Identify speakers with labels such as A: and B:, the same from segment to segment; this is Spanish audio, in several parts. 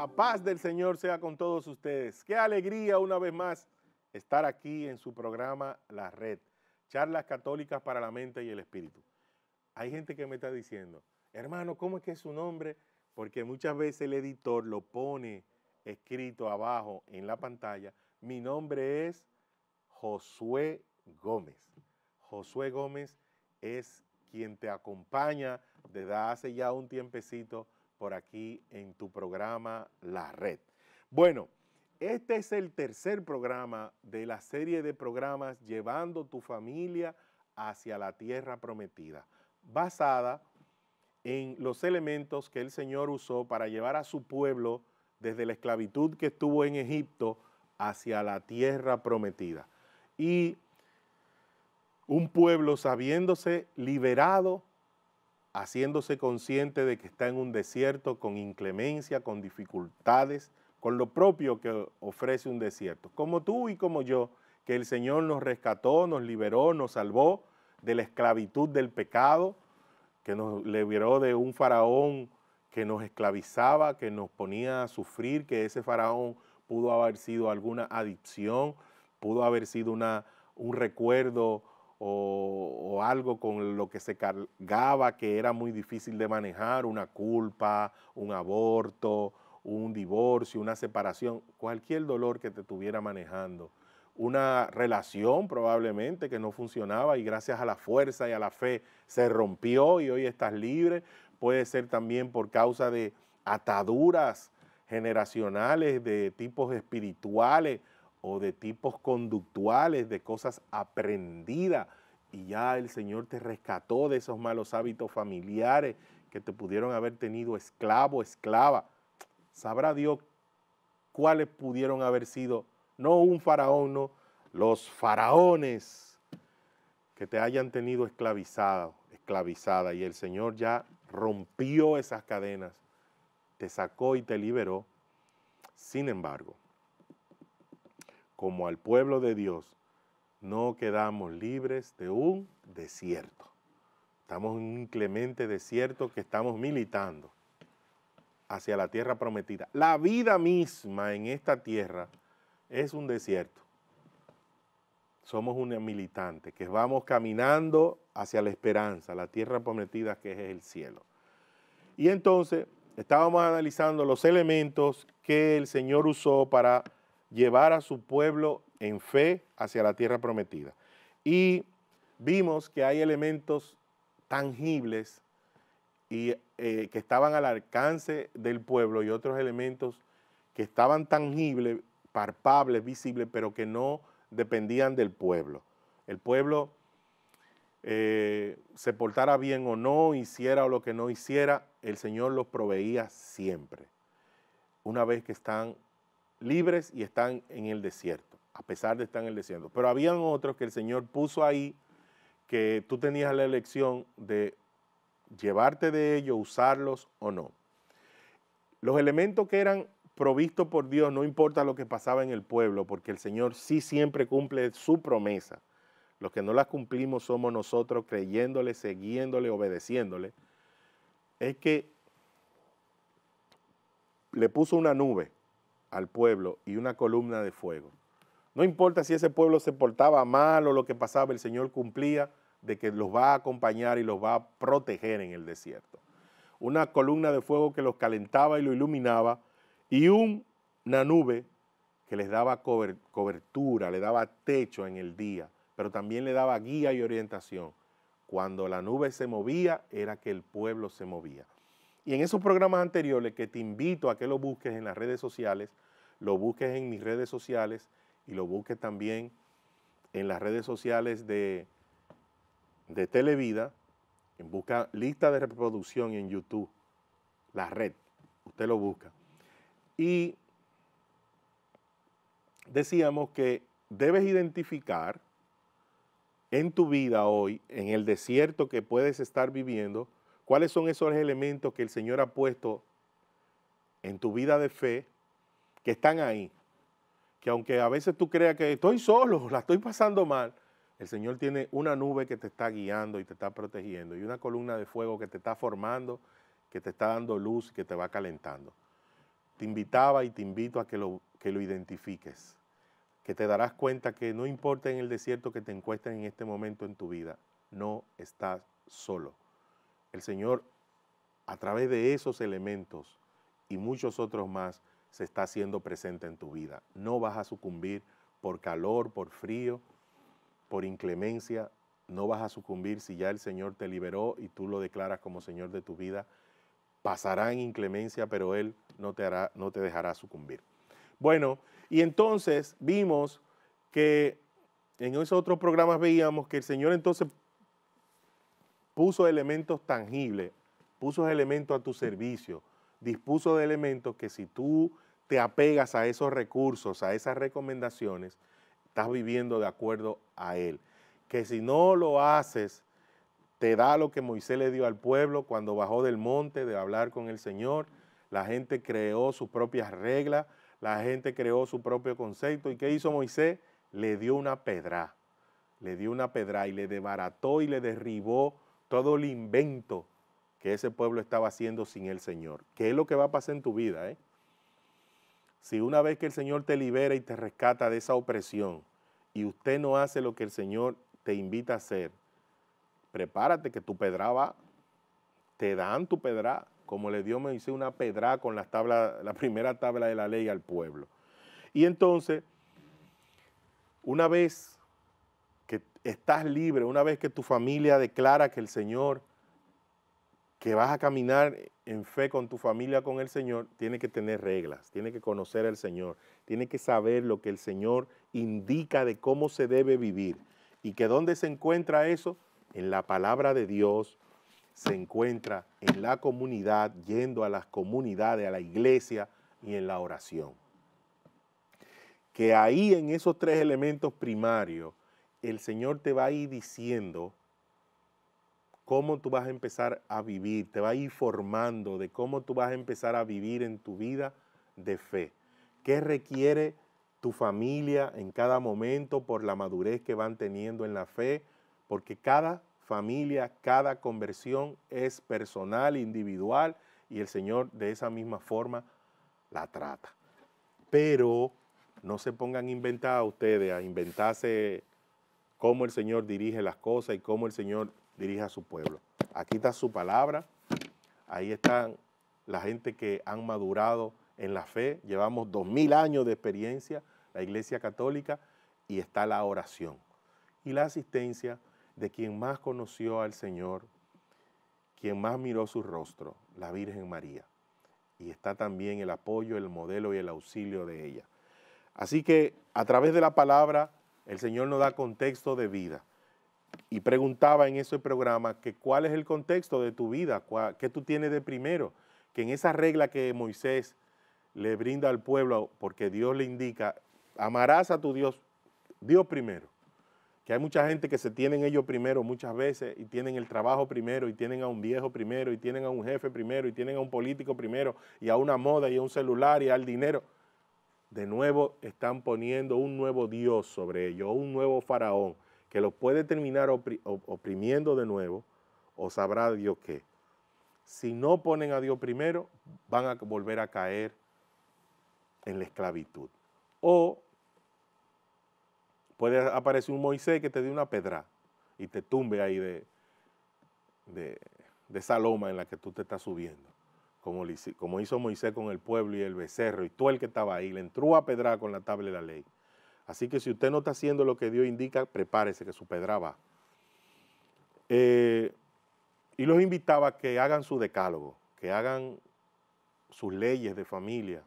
A: La paz del Señor sea con todos ustedes. Qué alegría una vez más estar aquí en su programa La Red, charlas católicas para la mente y el espíritu. Hay gente que me está diciendo, hermano, ¿cómo es que es su nombre? Porque muchas veces el editor lo pone escrito abajo en la pantalla. Mi nombre es Josué Gómez. Josué Gómez es quien te acompaña desde hace ya un tiempecito por aquí en tu programa La Red. Bueno, este es el tercer programa de la serie de programas Llevando tu familia hacia la tierra prometida, basada en los elementos que el Señor usó para llevar a su pueblo desde la esclavitud que estuvo en Egipto hacia la tierra prometida. Y un pueblo sabiéndose liberado haciéndose consciente de que está en un desierto con inclemencia, con dificultades, con lo propio que ofrece un desierto. Como tú y como yo, que el Señor nos rescató, nos liberó, nos salvó de la esclavitud del pecado, que nos liberó de un faraón que nos esclavizaba, que nos ponía a sufrir, que ese faraón pudo haber sido alguna adicción, pudo haber sido una, un recuerdo o, algo con lo que se cargaba que era muy difícil de manejar, una culpa, un aborto, un divorcio, una separación, cualquier dolor que te estuviera manejando, una relación probablemente que no funcionaba y gracias a la fuerza y a la fe se rompió y hoy estás libre, puede ser también por causa de ataduras generacionales, de tipos espirituales o de tipos conductuales, de cosas aprendidas, y ya el Señor te rescató de esos malos hábitos familiares que te pudieron haber tenido esclavo, esclava. Sabrá Dios cuáles pudieron haber sido, no un faraón, no, los faraones que te hayan tenido esclavizado, esclavizada. Y el Señor ya rompió esas cadenas, te sacó y te liberó. Sin embargo, como al pueblo de Dios, no quedamos libres de un desierto. Estamos en un inclemente desierto que estamos militando hacia la tierra prometida. La vida misma en esta tierra es un desierto. Somos una militante que vamos caminando hacia la esperanza, la tierra prometida que es el cielo. Y entonces estábamos analizando los elementos que el Señor usó para llevar a su pueblo en fe hacia la tierra prometida. Y vimos que hay elementos tangibles y, eh, que estaban al alcance del pueblo y otros elementos que estaban tangibles, palpables, visibles, pero que no dependían del pueblo. El pueblo eh, se portara bien o no, hiciera o lo que no hiciera, el Señor los proveía siempre, una vez que están libres y están en el desierto, a pesar de estar en el desierto. Pero habían otros que el Señor puso ahí que tú tenías la elección de llevarte de ellos, usarlos o no. Los elementos que eran provistos por Dios, no importa lo que pasaba en el pueblo, porque el Señor sí siempre cumple su promesa. Los que no las cumplimos somos nosotros creyéndole, siguiéndole, obedeciéndole. Es que le puso una nube al pueblo y una columna de fuego. No importa si ese pueblo se portaba mal o lo que pasaba, el Señor cumplía de que los va a acompañar y los va a proteger en el desierto. Una columna de fuego que los calentaba y lo iluminaba y una nube que les daba cobertura, le daba techo en el día, pero también le daba guía y orientación. Cuando la nube se movía, era que el pueblo se movía. Y en esos programas anteriores que te invito a que los busques en las redes sociales, lo busques en mis redes sociales y lo busques también en las redes sociales de, de Televida, en busca lista de reproducción en YouTube, la red, usted lo busca. Y decíamos que debes identificar en tu vida hoy, en el desierto que puedes estar viviendo, cuáles son esos elementos que el Señor ha puesto en tu vida de fe que están ahí, que aunque a veces tú creas que estoy solo, la estoy pasando mal, el Señor tiene una nube que te está guiando y te está protegiendo y una columna de fuego que te está formando, que te está dando luz, y que te va calentando. Te invitaba y te invito a que lo, lo identifiques, que te darás cuenta que no importa en el desierto que te encuentres en este momento en tu vida, no estás solo. El Señor, a través de esos elementos y muchos otros más, se está haciendo presente en tu vida. No vas a sucumbir por calor, por frío, por inclemencia. No vas a sucumbir si ya el Señor te liberó y tú lo declaras como Señor de tu vida. Pasará en inclemencia, pero Él no te, hará, no te dejará sucumbir. Bueno, y entonces vimos que en esos otros programas veíamos que el Señor entonces puso elementos tangibles, puso elementos a tu servicio, dispuso de elementos que si tú te apegas a esos recursos, a esas recomendaciones, estás viviendo de acuerdo a Él. Que si no lo haces, te da lo que Moisés le dio al pueblo cuando bajó del monte de hablar con el Señor. La gente creó sus propias reglas, la gente creó su propio concepto. ¿Y qué hizo Moisés? Le dio una pedra, le dio una pedra y le desbarató y le derribó todo el invento que ese pueblo estaba haciendo sin el Señor. ¿Qué es lo que va a pasar en tu vida? Eh? Si una vez que el Señor te libera y te rescata de esa opresión y usted no hace lo que el Señor te invita a hacer, prepárate que tu pedra va, te dan tu pedra, como le dio Moisés una pedra con la primera tabla de la ley al pueblo. Y entonces, una vez que estás libre, una vez que tu familia declara que el Señor que vas a caminar en fe con tu familia, con el Señor, tiene que tener reglas, tiene que conocer al Señor, tiene que saber lo que el Señor indica de cómo se debe vivir. Y que dónde se encuentra eso? En la palabra de Dios, se encuentra en la comunidad, yendo a las comunidades, a la iglesia y en la oración. Que ahí en esos tres elementos primarios, el Señor te va a ir diciendo cómo tú vas a empezar a vivir, te va a ir formando de cómo tú vas a empezar a vivir en tu vida de fe. ¿Qué requiere tu familia en cada momento por la madurez que van teniendo en la fe? Porque cada familia, cada conversión es personal, individual, y el Señor de esa misma forma la trata. Pero no se pongan a inventar a ustedes, a inventarse cómo el Señor dirige las cosas y cómo el Señor Dirige a su pueblo. Aquí está su palabra, ahí están la gente que han madurado en la fe, llevamos dos mil años de experiencia, la Iglesia Católica, y está la oración y la asistencia de quien más conoció al Señor, quien más miró su rostro, la Virgen María. Y está también el apoyo, el modelo y el auxilio de ella. Así que a través de la palabra, el Señor nos da contexto de vida y preguntaba en ese programa que cuál es el contexto de tu vida, qué tú tienes de primero, que en esa regla que Moisés le brinda al pueblo, porque Dios le indica, amarás a tu Dios, Dios primero. Que hay mucha gente que se tienen ellos primero muchas veces y tienen el trabajo primero y tienen a un viejo primero y tienen a un jefe primero y tienen a un político primero y a una moda y a un celular y al dinero. De nuevo están poniendo un nuevo Dios sobre ellos, un nuevo faraón que lo puede terminar oprimiendo de nuevo, o sabrá Dios que si no ponen a Dios primero, van a volver a caer en la esclavitud. O puede aparecer un Moisés que te dé una pedra y te tumbe ahí de, de, esa loma en la que tú te estás subiendo. Como, como, hizo Moisés con el pueblo y el becerro, y tú el que estaba ahí, le entró a pedra con la tabla de la ley. Así que si usted no está haciendo lo que Dios indica, prepárese que su pedra va. Eh, y los invitaba a que hagan su decálogo, que hagan sus leyes de familia.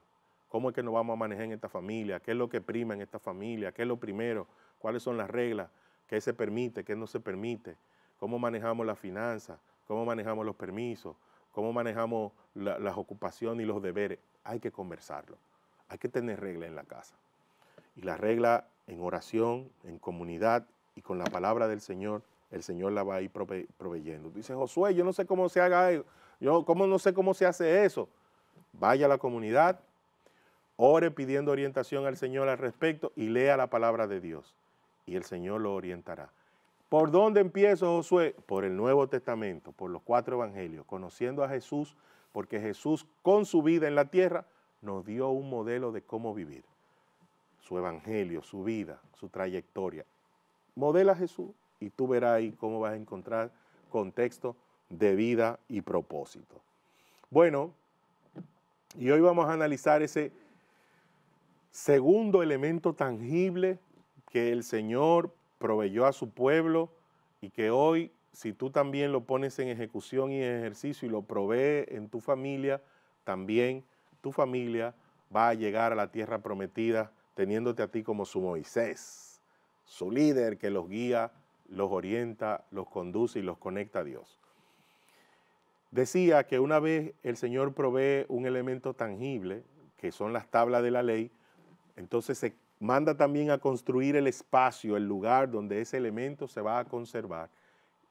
A: ¿Cómo es que nos vamos a manejar en esta familia? ¿Qué es lo que prima en esta familia? ¿Qué es lo primero? ¿Cuáles son las reglas? ¿Qué se permite? ¿Qué no se permite? ¿Cómo manejamos las finanzas? ¿Cómo manejamos los permisos? ¿Cómo manejamos las ocupaciones y los deberes? Hay que conversarlo. Hay que tener reglas en la casa y la regla en oración, en comunidad y con la palabra del Señor, el Señor la va a ir proveyendo. Dice Josué, yo no sé cómo se haga eso, yo cómo, no sé cómo se hace eso. Vaya a la comunidad, ore pidiendo orientación al Señor al respecto y lea la palabra de Dios y el Señor lo orientará. ¿Por dónde empiezo, Josué? Por el Nuevo Testamento, por los cuatro evangelios, conociendo a Jesús, porque Jesús con su vida en la tierra nos dio un modelo de cómo vivir su evangelio, su vida, su trayectoria. Modela a Jesús y tú verás ahí cómo vas a encontrar contexto de vida y propósito. Bueno, y hoy vamos a analizar ese segundo elemento tangible que el Señor proveyó a su pueblo y que hoy, si tú también lo pones en ejecución y en ejercicio y lo provee en tu familia, también tu familia va a llegar a la tierra prometida teniéndote a ti como su Moisés, su líder que los guía, los orienta, los conduce y los conecta a Dios. Decía que una vez el Señor provee un elemento tangible, que son las tablas de la ley, entonces se manda también a construir el espacio, el lugar donde ese elemento se va a conservar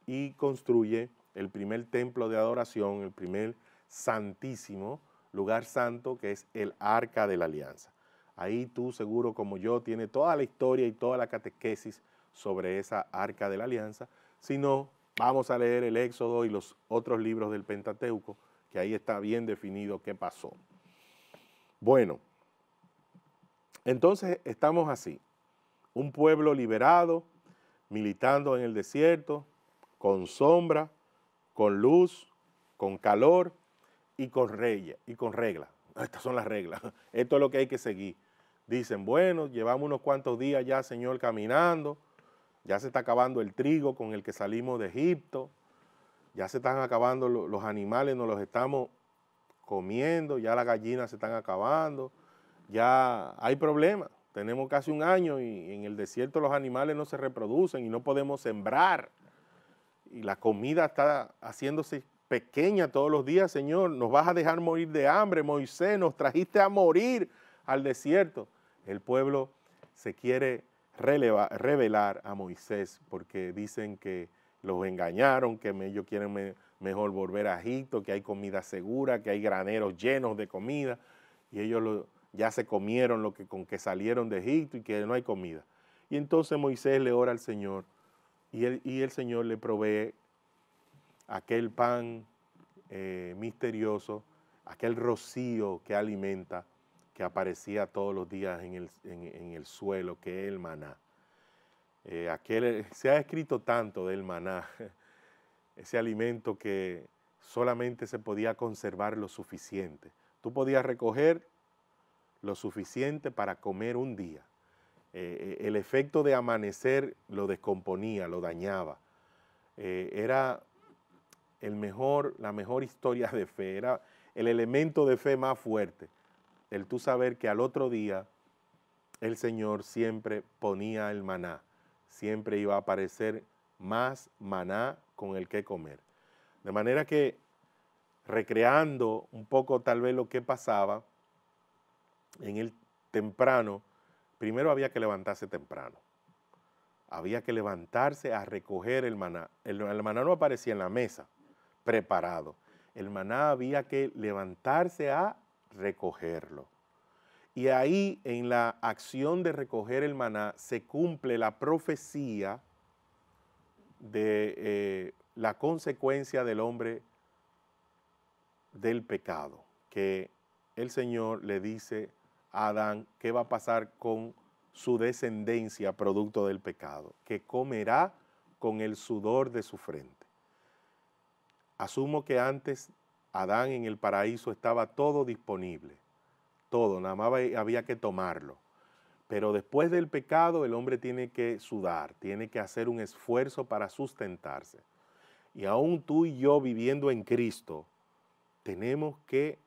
A: y construye el primer templo de adoración, el primer santísimo, lugar santo que es el arca de la alianza. Ahí tú seguro como yo tiene toda la historia y toda la catequesis sobre esa arca de la alianza. Si no, vamos a leer el Éxodo y los otros libros del Pentateuco, que ahí está bien definido qué pasó. Bueno, entonces estamos así. Un pueblo liberado, militando en el desierto, con sombra, con luz, con calor y con regla. Y con regla. Estas son las reglas. Esto es lo que hay que seguir dicen, bueno, llevamos unos cuantos días ya, Señor, caminando, ya se está acabando el trigo con el que salimos de Egipto, ya se están acabando los animales, nos los estamos comiendo, ya las gallinas se están acabando, ya hay problemas. Tenemos casi un año y en el desierto los animales no se reproducen y no podemos sembrar. Y la comida está haciéndose pequeña todos los días, Señor. Nos vas a dejar morir de hambre, Moisés. Nos trajiste a morir al desierto. El pueblo se quiere revelar a Moisés porque dicen que los engañaron, que ellos quieren mejor volver a Egipto, que hay comida segura, que hay graneros llenos de comida, y ellos ya se comieron lo que, con que salieron de Egipto y que no hay comida. Y entonces Moisés le ora al Señor y, el Señor le provee aquel pan eh, misterioso, aquel rocío que alimenta que aparecía todos los días en el, suelo, que es el maná. Eh, aquel, se ha escrito tanto del maná, ese alimento que solamente se podía conservar lo suficiente. Tú podías recoger lo suficiente para comer un día. Eh, eh, el efecto de amanecer lo descomponía, lo dañaba. era el mejor, la mejor historia de fe, era el elemento de fe más fuerte el tú saber que al otro día el Señor siempre ponía el maná, siempre iba a aparecer más maná con el que comer. De manera que recreando un poco tal vez lo que pasaba en el temprano, primero había que levantarse temprano. Había que levantarse a recoger el maná. El, maná no aparecía en la mesa, preparado. El maná había que levantarse a recogerlo. Y ahí en la acción de recoger el maná se cumple la profecía de eh, la consecuencia del hombre del pecado, que el Señor le dice a Adán qué va a pasar con su descendencia producto del pecado, que comerá con el sudor de su frente. Asumo que antes Adán en el paraíso estaba todo disponible, todo, nada más había que tomarlo. Pero después del pecado el hombre tiene que sudar, tiene que hacer un esfuerzo para sustentarse. Y aún tú y yo viviendo en Cristo, tenemos que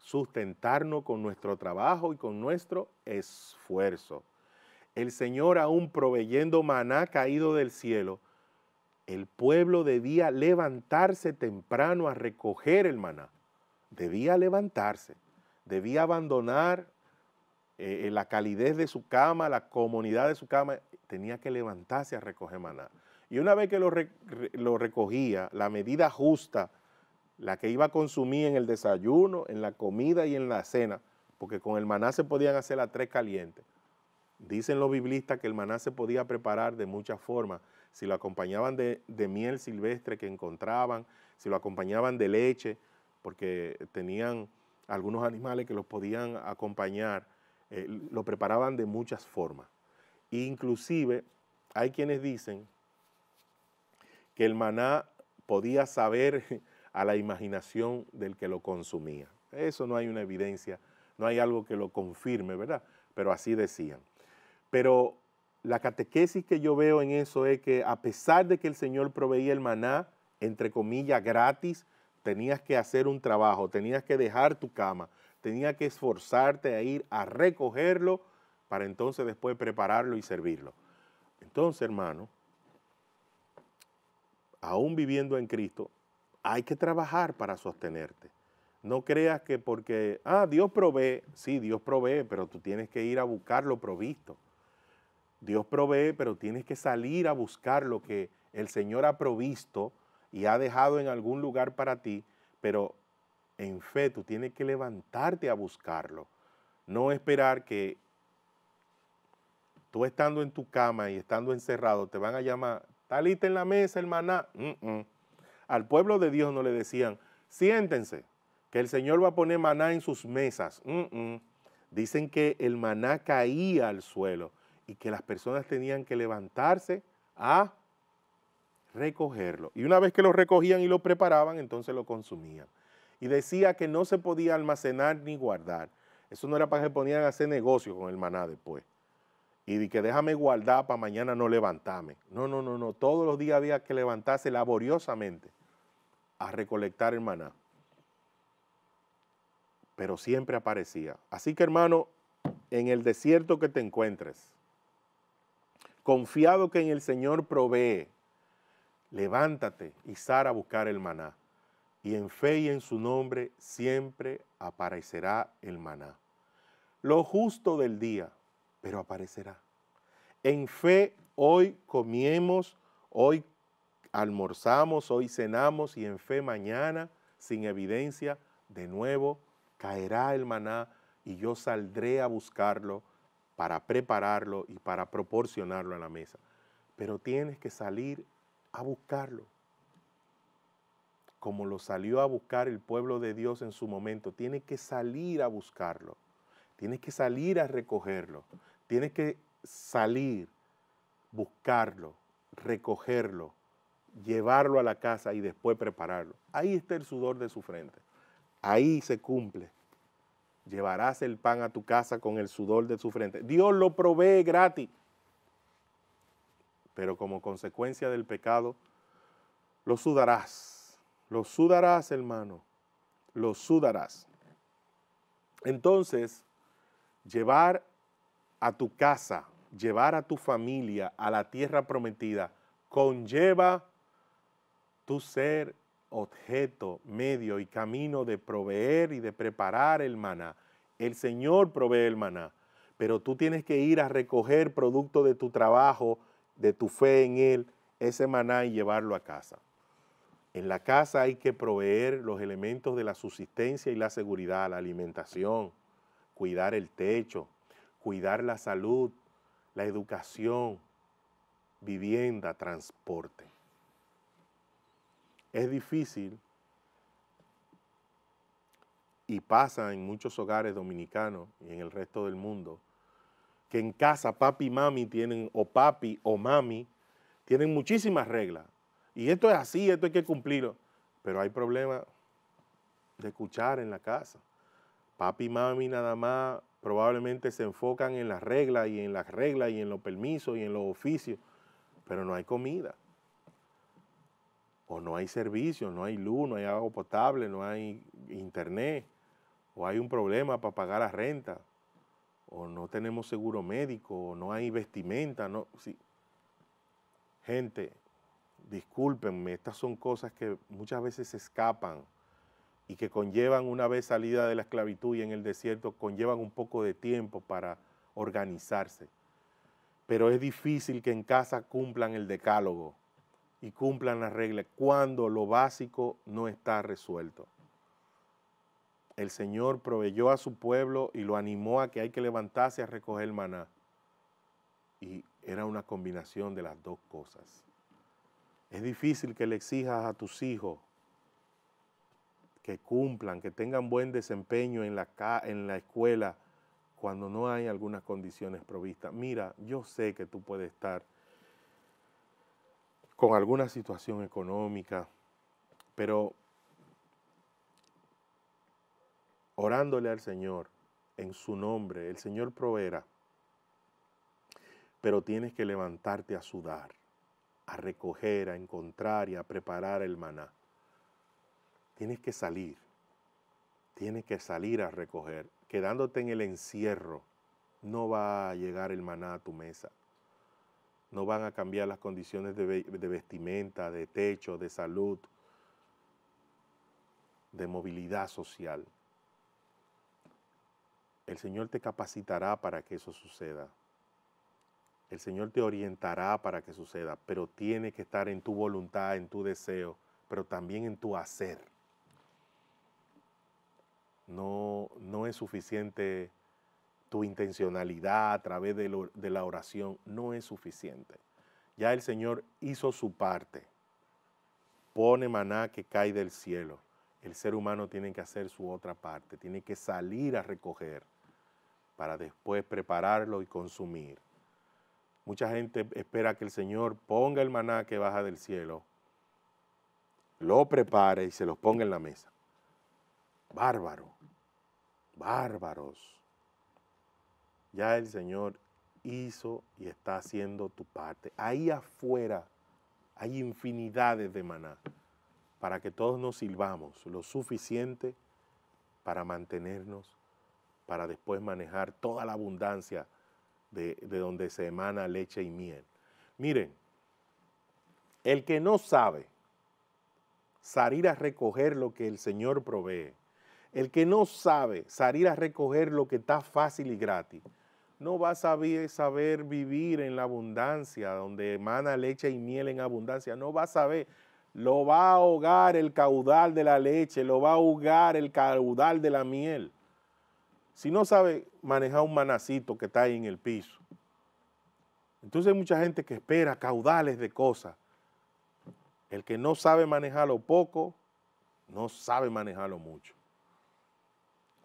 A: sustentarnos con nuestro trabajo y con nuestro esfuerzo. El Señor aún proveyendo maná caído del cielo, el pueblo debía levantarse temprano a recoger el maná. Debía levantarse, debía abandonar eh, eh, la calidez de su cama, la comodidad de su cama. Tenía que levantarse a recoger maná. Y una vez que lo, lo recogía, la medida justa, la que iba a consumir en el desayuno, en la comida y en la cena, porque con el maná se podían hacer las tres calientes. Dicen los biblistas que el maná se podía preparar de muchas formas si lo acompañaban de, miel silvestre que encontraban, si lo acompañaban de leche, porque tenían algunos animales que los podían acompañar, eh, lo preparaban de muchas formas. Inclusive hay quienes dicen que el maná podía saber a la imaginación del que lo consumía. Eso no hay una evidencia, no hay algo que lo confirme, ¿verdad? Pero así decían. Pero la catequesis que yo veo en eso es que a pesar de que el Señor proveía el maná, entre comillas, gratis, tenías que hacer un trabajo, tenías que dejar tu cama, tenías que esforzarte a ir a recogerlo para entonces después prepararlo y servirlo. Entonces, hermano, aún viviendo en Cristo, hay que trabajar para sostenerte. No creas que porque, ah, Dios provee, sí, Dios provee, pero tú tienes que ir a buscar lo provisto. Dios provee, pero tienes que salir a buscar lo que el Señor ha provisto y ha dejado en algún lugar para ti, pero en fe tú tienes que levantarte a buscarlo. No esperar que tú estando en tu cama y estando encerrado te van a llamar, talita en la mesa, el maná? Al pueblo de Dios no le decían, siéntense, que el Señor va a poner maná en sus mesas. Dicen que el maná caía al suelo y que las personas tenían que levantarse a recogerlo. Y una vez que lo recogían y lo preparaban, entonces lo consumían. Y decía que no se podía almacenar ni guardar. Eso no era para que se ponían a hacer negocio con el maná después. Y que déjame guardar para mañana no levantarme. No, no, no, no. Todos los días había que levantarse laboriosamente a recolectar el maná. Pero siempre aparecía. Así que hermano, en el desierto que te encuentres, confiado que en el Señor provee, levántate y Sara a buscar el maná. Y en fe y en su nombre siempre aparecerá el maná. Lo justo del día, pero aparecerá. En fe hoy comiemos, hoy almorzamos, hoy cenamos y en fe mañana, sin evidencia, de nuevo caerá el maná y yo saldré a buscarlo para prepararlo y para proporcionarlo a la mesa. Pero tienes que salir a buscarlo. Como lo salió a buscar el pueblo de Dios en su momento, tienes que salir a buscarlo. Tienes que salir a recogerlo. Tienes que salir, buscarlo, recogerlo, llevarlo a la casa y después prepararlo. Ahí está el sudor de su frente. Ahí se cumple Llevarás el pan a tu casa con el sudor de su frente. Dios lo provee gratis. Pero como consecuencia del pecado, lo sudarás. Lo sudarás, hermano. Lo sudarás. Entonces, llevar a tu casa, llevar a tu familia a la tierra prometida, conlleva tu ser objeto, medio y camino de proveer y de preparar el maná. El Señor provee el maná, pero tú tienes que ir a recoger producto de tu trabajo, de tu fe en Él, ese maná y llevarlo a casa. En la casa hay que proveer los elementos de la subsistencia y la seguridad, la alimentación, cuidar el techo, cuidar la salud, la educación, vivienda, transporte es difícil y pasa en muchos hogares dominicanos y en el resto del mundo, que en casa papi y mami tienen, o papi o mami, tienen muchísimas reglas. Y esto es así, esto hay que cumplirlo. Pero hay problemas de escuchar en la casa. Papi y mami nada más probablemente se enfocan en las reglas y en las reglas y en los permisos y en los oficios, pero no hay comida o no hay servicio, no hay luz, no hay agua potable, no hay internet, o hay un problema para pagar la renta, o no tenemos seguro médico, o no hay vestimenta. No, sí. Gente, discúlpenme, estas son cosas que muchas veces se escapan y que conllevan una vez salida de la esclavitud y en el desierto, conllevan un poco de tiempo para organizarse. Pero es difícil que en casa cumplan el decálogo y cumplan las reglas cuando lo básico no está resuelto. El Señor proveyó a su pueblo y lo animó a que hay que levantarse a recoger maná. Y era una combinación de las dos cosas. Es difícil que le exijas a tus hijos que cumplan, que tengan buen desempeño en la, en la escuela cuando no hay algunas condiciones provistas. Mira, yo sé que tú puedes estar con alguna situación económica, pero orándole al Señor en su nombre, el Señor proveerá. Pero tienes que levantarte a sudar, a recoger, a encontrar y a preparar el maná. Tienes que salir, tienes que salir a recoger. Quedándote en el encierro, no va a llegar el maná a tu mesa no van a cambiar las condiciones de, vestimenta, de techo, de salud, de movilidad social. El Señor te capacitará para que eso suceda. El Señor te orientará para que suceda, pero tiene que estar en tu voluntad, en tu deseo, pero también en tu hacer. No, no es suficiente tu intencionalidad a través de, la oración, no es suficiente. Ya el Señor hizo su parte. Pone maná que cae del cielo. El ser humano tiene que hacer su otra parte, tiene que salir a recoger para después prepararlo y consumir. Mucha gente espera que el Señor ponga el maná que baja del cielo, lo prepare y se los ponga en la mesa. Bárbaro, bárbaros. Ya el Señor hizo y está haciendo tu parte. Ahí afuera hay infinidades de maná para que todos nos sirvamos lo suficiente para mantenernos, para después manejar toda la abundancia de, de donde se emana leche y miel. Miren, el que no sabe salir a recoger lo que el Señor provee, el que no sabe salir a recoger lo que está fácil y gratis, no va a saber, vivir en la abundancia, donde emana leche y miel en abundancia, no va a saber, lo va a ahogar el caudal de la leche, lo va a ahogar el caudal de la miel. Si no sabe manejar un manacito que está ahí en el piso. Entonces hay mucha gente que espera caudales de cosas. El que no sabe manejarlo poco, no sabe manejarlo mucho.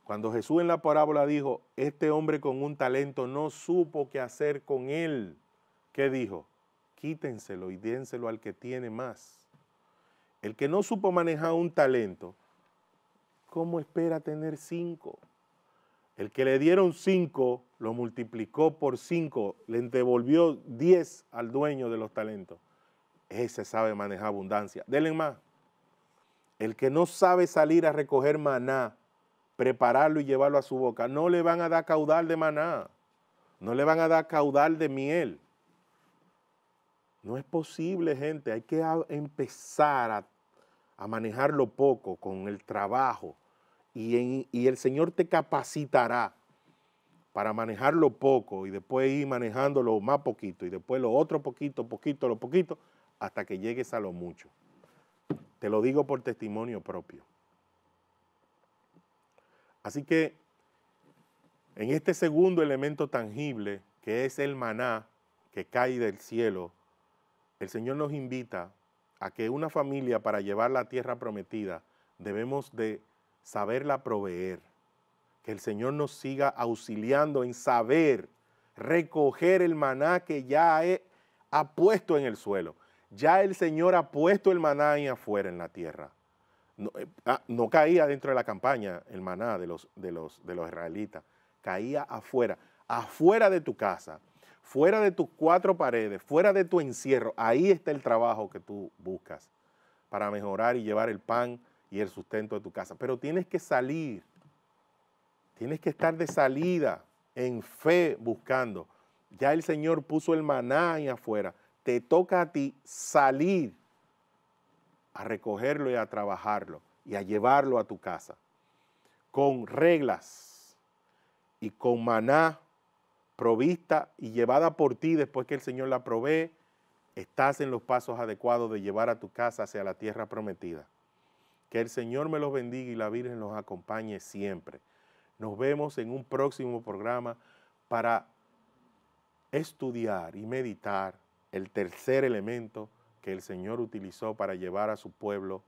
A: Cuando Jesús en la parábola dijo, este hombre con un talento no supo qué hacer con él, ¿qué dijo? Quítenselo y dénselo al que tiene más. El que no supo manejar un talento, ¿cómo espera tener cinco? El que le dieron cinco, lo multiplicó por cinco, le devolvió diez al dueño de los talentos. Ese sabe manejar abundancia. Denle más. El que no sabe salir a recoger maná, prepararlo y llevarlo a su boca. No le van a dar caudal de maná, no le van a dar caudal de miel. No es posible, gente. Hay que empezar a, a, manejarlo poco con el trabajo. Y, y, el Señor te capacitará para manejarlo poco y después ir manejándolo más poquito y después lo otro poquito, poquito, lo poquito, hasta que llegues a lo mucho. Te lo digo por testimonio propio. Así que en este segundo elemento tangible, que es el maná que cae del cielo, el Señor nos invita a que una familia para llevar la tierra prometida debemos de saberla proveer, que el Señor nos siga auxiliando en saber recoger el maná que ya ha puesto en el suelo. Ya el Señor ha puesto el maná ahí afuera en la tierra. Eh, ah, no, caía dentro de la campaña el maná de los, de, los, de los israelitas, caía afuera, afuera de tu casa, fuera de tus cuatro paredes, fuera de tu encierro. Ahí está el trabajo que tú buscas para mejorar y llevar el pan y el sustento de tu casa. Pero tienes que salir, tienes que estar de salida, en fe, buscando. Ya el Señor puso el maná ahí afuera. Te toca a ti salir a recogerlo y a trabajarlo y a llevarlo a tu casa, con reglas y con maná provista y llevada por ti después que el Señor la provee, estás en los pasos adecuados de llevar a tu casa hacia la tierra prometida. Que el Señor me los bendiga y la Virgen los acompañe siempre. Nos vemos en un próximo programa para estudiar y meditar el tercer elemento que el Señor utilizó para llevar a su pueblo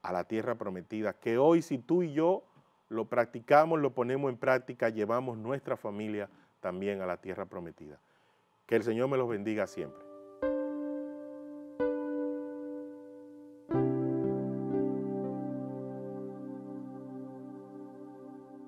A: a la tierra prometida, que hoy si tú y yo lo practicamos, lo ponemos en práctica, llevamos nuestra familia también a la tierra prometida. Que el Señor me los bendiga siempre.